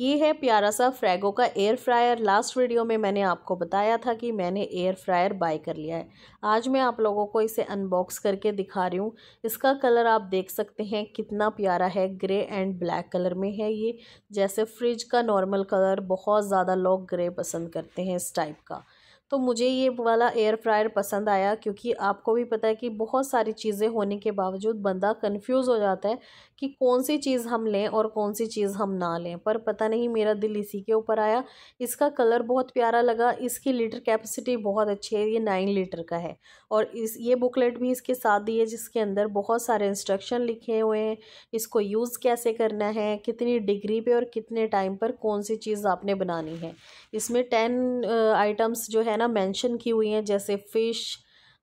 ये है प्यारा सा फ्रैगो का एयर फ्रायर लास्ट वीडियो में मैंने आपको बताया था कि मैंने एयर फ्रायर बाय कर लिया है आज मैं आप लोगों को इसे अनबॉक्स करके दिखा रही हूँ इसका कलर आप देख सकते हैं कितना प्यारा है ग्रे एंड ब्लैक कलर में है ये जैसे फ्रिज का नॉर्मल कलर बहुत ज़्यादा लोग ग्रे पसंद करते हैं इस टाइप का तो मुझे ये वाला एयर फ्रायर पसंद आया क्योंकि आपको भी पता है कि बहुत सारी चीज़ें होने के बावजूद बंदा कंफ्यूज हो जाता है कि कौन सी चीज़ हम लें और कौन सी चीज़ हम ना लें पर पता नहीं मेरा दिल इसी के ऊपर आया इसका कलर बहुत प्यारा लगा इसकी लीटर कैपेसिटी बहुत अच्छी है ये नाइन लीटर का है और इस ये बुकलेट भी इसके साथ दी है जिसके अंदर बहुत सारे इंस्ट्रक्शन लिखे हुए हैं इसको यूज़ कैसे करना है कितनी डिग्री पर और कितने टाइम पर कौन सी चीज़ आपने बनानी है इसमें टेन आइटम्स जो है ना मेंशन की हुई हैं जैसे fish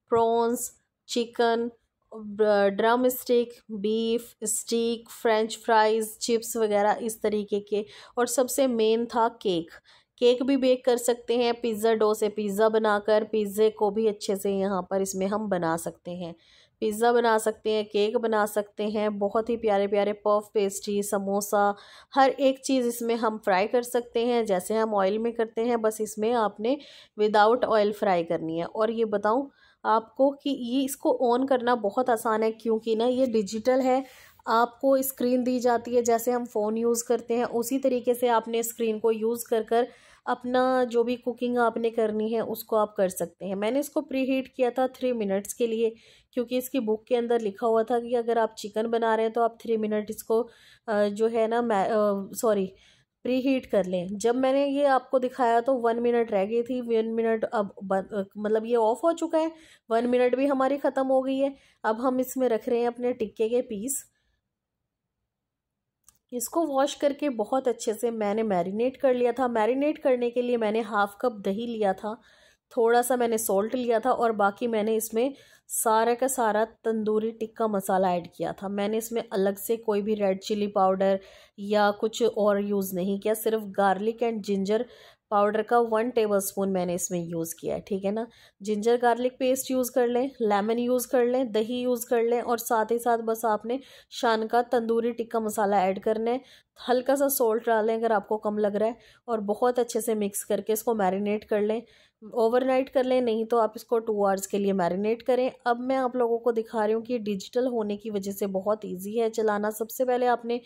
prawns chicken drumstick beef stick French fries chips वगैरह इस तरीके के और सबसे मेन था केक केक भी बेक कर सकते हैं पिज़्ज़ा डो से पिज़्ज़ा बनाकर पिज़्ज़े को भी अच्छे से यहाँ पर इसमें हम बना सकते हैं पिज़्ज़ा बना सकते हैं केक बना सकते हैं बहुत ही प्यारे प्यारे पफ पेस्ट्री समोसा हर एक चीज़ इसमें हम फ्राई कर सकते हैं जैसे हम ऑयल में करते हैं बस इसमें आपने विदाउट ऑयल फ्राई करनी है और ये बताऊँ आपको कि ये इसको ऑन करना बहुत आसान है क्योंकि ना ये डिजिटल है आपको स्क्रीन दी जाती है जैसे हम फ़ोन यूज़ करते हैं उसी तरीके से आपने स्क्रीन को यूज़ कर कर अपना जो भी कुकिंग आपने करनी है उसको आप कर सकते हैं मैंने इसको प्री हीट किया था थ्री मिनट्स के लिए क्योंकि इसकी बुक के अंदर लिखा हुआ था कि अगर आप चिकन बना रहे हैं तो आप थ्री मिनट इसको जो है ना सॉरी प्री हीट कर लें जब मैंने ये आपको दिखाया तो वन मिनट रह गई थी वन मिनट अब मतलब ये ऑफ हो चुका है वन मिनट भी हमारी ख़त्म हो गई है अब हम इसमें रख रहे हैं अपने टिक्के के पीस इसको वॉश करके बहुत अच्छे से मैंने मैरिनेट कर लिया था मैरिनेट करने के लिए मैंने हाफ़ कप दही लिया था थोड़ा सा मैंने सॉल्ट लिया था और बाकी मैंने इसमें सारा का सारा तंदूरी टिक्का मसाला ऐड किया था मैंने इसमें अलग से कोई भी रेड चिली पाउडर या कुछ और यूज़ नहीं किया सिर्फ गार्लिक एंड जिंजर पाउडर का वन टेबलस्पून मैंने इसमें यूज़ किया है ठीक है ना जिंजर गार्लिक पेस्ट यूज़ कर लें लेमन यूज़ कर लें दही यूज़ कर लें और साथ ही साथ बस आपने शान का तंदूरी टिक्का मसाला ऐड करना है हल्का सा सॉल्ट डालें अगर आपको कम लग रहा है और बहुत अच्छे से मिक्स करके इसको मैरिनेट कर लें ओवरनाइट कर लें नहीं तो आप इसको टू आवर्स के लिए मैरिनेट करें अब मैं आप लोगों को दिखा रही हूँ कि डिजिटल होने की वजह से बहुत ईजी है चलाना सबसे पहले आपने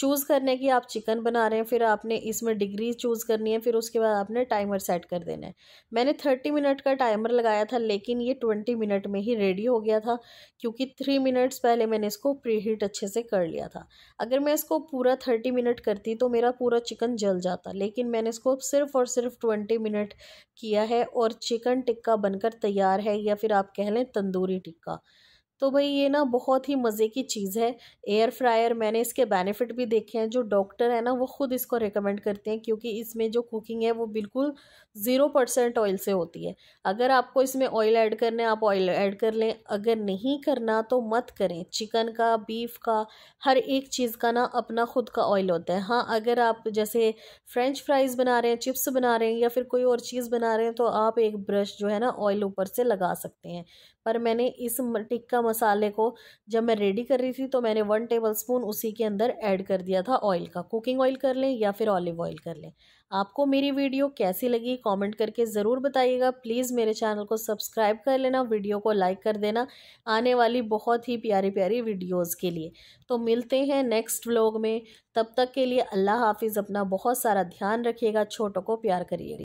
चूज़ करने की आप चिकन बना रहे हैं फिर आपने इसमें डिग्री चूज़ करनी है फिर उसके बाद आपने टाइमर सेट कर देना है मैंने थर्टी मिनट का टाइमर लगाया था लेकिन ये ट्वेंटी मिनट में ही रेडी हो गया था क्योंकि थ्री मिनट्स पहले मैंने इसको प्री हीट अच्छे से कर लिया था अगर मैं इसको पूरा थर्टी मिनट करती तो मेरा पूरा चिकन जल जाता लेकिन मैंने इसको सिर्फ़ और सिर्फ ट्वेंटी मिनट किया है और चिकन टिक्का बनकर तैयार है या फिर आप कह लें तंदूरी टिक्का तो भाई ये ना बहुत ही मज़े की चीज़ है एयर फ्रायर मैंने इसके बेनिफिट भी देखे हैं जो डॉक्टर है ना वो ख़ुद इसको रिकमेंड करते हैं क्योंकि इसमें जो कुकिंग है वो बिल्कुल ज़ीरो परसेंट ऑयल से होती है अगर आपको इसमें ऑयल ऐड करना है आप ऑयल ऐड कर लें अगर नहीं करना तो मत करें चिकन का बीफ का हर एक चीज़ का ना अपना ख़ुद का ऑयल होता है हाँ अगर आप जैसे फ्रेंच फ्राइज़ बना रहे हैं चिप्स बना रहे हैं या फिर कोई और चीज़ बना रहे हैं तो आप एक ब्रश जो है ना ऑयल ऊपर से लगा सकते हैं पर मैंने इस टिक्का मसाले को जब मैं रेडी कर रही थी तो मैंने वन टेबल स्पून उसी के अंदर ऐड कर दिया था ऑयल का कुकिंग ऑयल कर लें या फिर ऑलिव ऑयल कर लें आपको मेरी वीडियो कैसी लगी कमेंट करके ज़रूर बताइएगा प्लीज़ मेरे चैनल को सब्सक्राइब कर लेना वीडियो को लाइक कर देना आने वाली बहुत ही प्यारी प्यारी वीडियोज़ के लिए तो मिलते हैं नेक्स्ट व्लॉग में तब तक के लिए अल्लाह हाफिज़ अपना बहुत सारा ध्यान रखिएगा छोटों को प्यार करिएगा